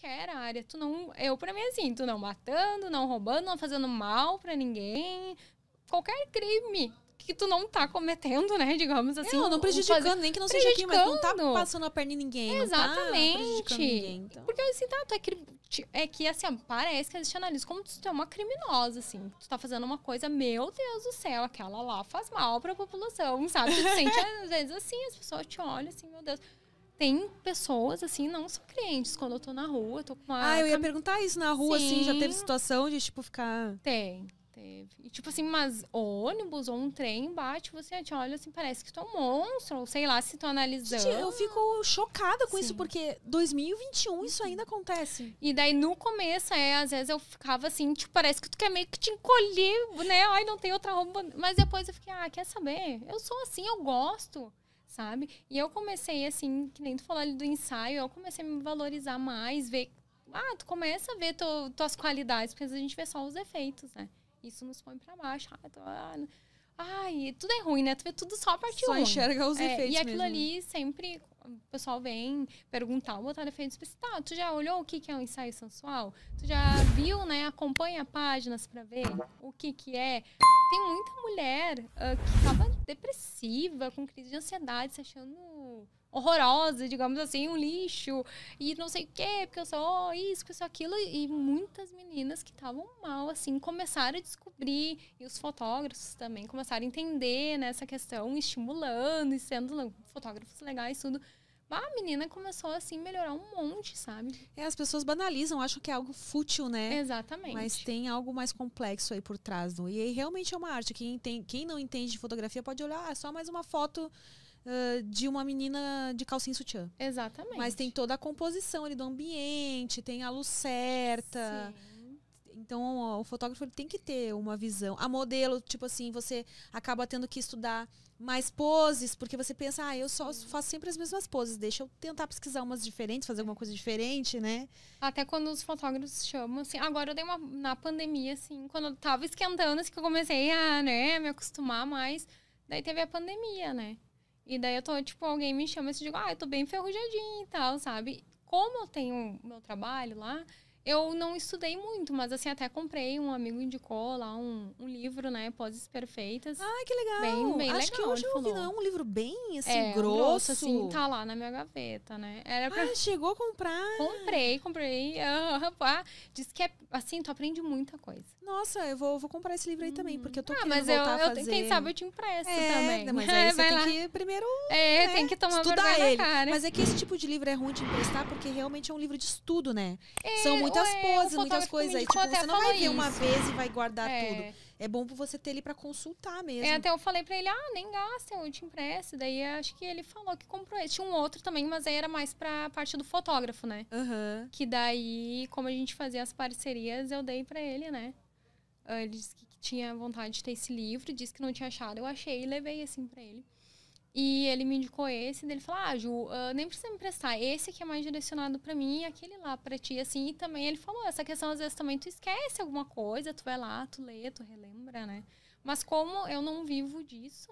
qualquer área. Tu não, eu para mim é assim, tu não matando, não roubando, não fazendo mal para ninguém, qualquer crime que tu não tá cometendo, né, digamos assim. Não, não prejudicando, fazer, nem que não seja aqui, mas não tá passando a perna em ninguém. Tá Exatamente. Tá ninguém, então. Porque assim, tá, tu é, que é que assim, parece que a gente analisa como tu é uma criminosa, assim. Tu tá fazendo uma coisa, meu Deus do céu, aquela lá faz mal pra população, sabe? Tu sente às vezes assim, as pessoas te olham assim, meu Deus tem pessoas, assim, não são clientes. Quando eu tô na rua, tô com uma. Ah, eu ia cam... perguntar isso na rua, Sim. assim, já teve situação de, tipo, ficar. Tem, teve. E, tipo assim, mas ônibus ou um trem bate, você te olha assim, parece que tu é um monstro, ou sei lá, se tô analisando. Gente, eu fico chocada com Sim. isso, porque 2021 isso ainda acontece. E daí no começo, é, às vezes eu ficava assim, tipo, parece que tu quer meio que te encolher, né? Ai, não tem outra roupa. Mas depois eu fiquei, ah, quer saber? Eu sou assim, eu gosto sabe? E eu comecei, assim, que nem tu falou ali do ensaio, eu comecei a me valorizar mais, ver. Ah, tu começa a ver tu, tuas qualidades, porque a gente vê só os efeitos né? Isso nos põe pra baixo. Ah, tô, ah, ai, tudo é ruim, né? Tu vê tudo só a parte só ruim. Só enxerga os é, efeitos. E aquilo mesmo. ali sempre, o pessoal vem perguntar, botar Otário Feliz, tu já olhou o que, que é um ensaio sensual? Tu já viu, né? Acompanha páginas para ver o que, que é. Tem muita mulher uh, que estava depressiva, com crise de ansiedade, se achando horrorosa, digamos assim, um lixo, e não sei o quê, porque eu sou oh, isso, porque eu sou aquilo. E muitas meninas que estavam mal, assim, começaram a descobrir, e os fotógrafos também começaram a entender nessa né, questão, estimulando e sendo fotógrafos legais, tudo a menina começou assim melhorar um monte, sabe? É, as pessoas banalizam, acham que é algo fútil, né? Exatamente. Mas tem algo mais complexo aí por trás. Do... E aí realmente é uma arte. Quem, tem, quem não entende de fotografia pode olhar, ah, é só mais uma foto uh, de uma menina de calcinha sutiã. Exatamente. Mas tem toda a composição ali do ambiente, tem a luz certa. Sim então, o fotógrafo ele tem que ter uma visão. A modelo, tipo assim, você acaba tendo que estudar mais poses, porque você pensa, ah, eu só faço sempre as mesmas poses, deixa eu tentar pesquisar umas diferentes, fazer alguma coisa diferente, né? Até quando os fotógrafos chamam, assim, agora eu dei uma, na pandemia, assim, quando eu tava esquentando, assim, que eu comecei a, né, me acostumar mais, daí teve a pandemia, né? E daí eu tô, tipo, alguém me chama e assim, digo, ah, eu tô bem enferrujadinha e tal, sabe? Como eu tenho meu trabalho lá, eu não estudei muito, mas assim, até comprei, um amigo indicou lá um, um livro, né? Poses Perfeitas. Ah, que legal! Bem, bem Acho legal. Acho que eu ouvi, não. É um livro bem, assim, é, grosso. grosso. assim, tá lá na minha gaveta, né? Era pra... Ah, chegou a comprar? Comprei, comprei. Ah, ah, diz que é, assim, tu aprende muita coisa. Nossa, eu vou, vou comprar esse livro aí também, porque eu tô ah, querendo mas eu, voltar eu, a fazer. Quem sabe eu te empresto é, também. Mas aí você tem lá. que primeiro, É, né, tem que tomar estudar ele. Mas é que esse tipo de livro é ruim de emprestar, porque realmente é um livro de estudo, né? É, São muito muitas é, poses, muitas coisas. Aí, tipo, você não vai ver isso. uma vez e vai guardar é. tudo. É bom você ter ele para consultar mesmo. É, até eu falei para ele, ah, nem gasta, eu te empresto. Daí acho que ele falou que comprou esse. Tinha um outro também, mas aí era mais pra parte do fotógrafo, né? Uhum. Que daí, como a gente fazia as parcerias, eu dei para ele, né? Ele disse que tinha vontade de ter esse livro, disse que não tinha achado. Eu achei e levei assim para ele. E ele me indicou esse, dele falou: "Ah, Ju, uh, nem precisa me emprestar. Esse que é mais direcionado para mim e aquele lá para ti assim". E também ele falou: "Essa questão às vezes também tu esquece alguma coisa, tu vai lá, tu lê, tu relembra, né? Mas como eu não vivo disso,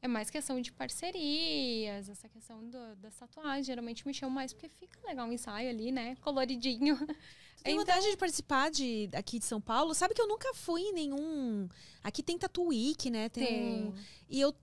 é mais questão de parcerias, essa questão do, das tatuagens. Geralmente me chamam mais porque fica legal um ensaio ali, né? Coloridinho. Tu tem então... vontade de participar de, aqui de São Paulo? Sabe que eu nunca fui em nenhum. Aqui tem Tatu Week, né? Tem. tem. Um... E eu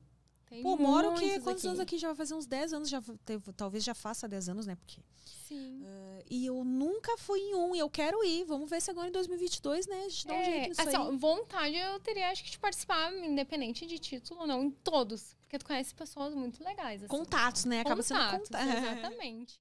tem Pô, moro que quantos aqui. anos aqui? Já vai fazer uns 10 anos, já teve, talvez já faça 10 anos, né? Porque. Sim. Uh, e eu nunca fui em um, e eu quero ir. Vamos ver se agora em 2022, né? A gente dá é, um jeito nisso assim, ó, vontade eu teria, acho que, de participar, independente de título ou não, em todos. Porque tu conhece pessoas muito legais. Assim. Contatos, né? Acaba Contatos, sendo contato. É. Exatamente.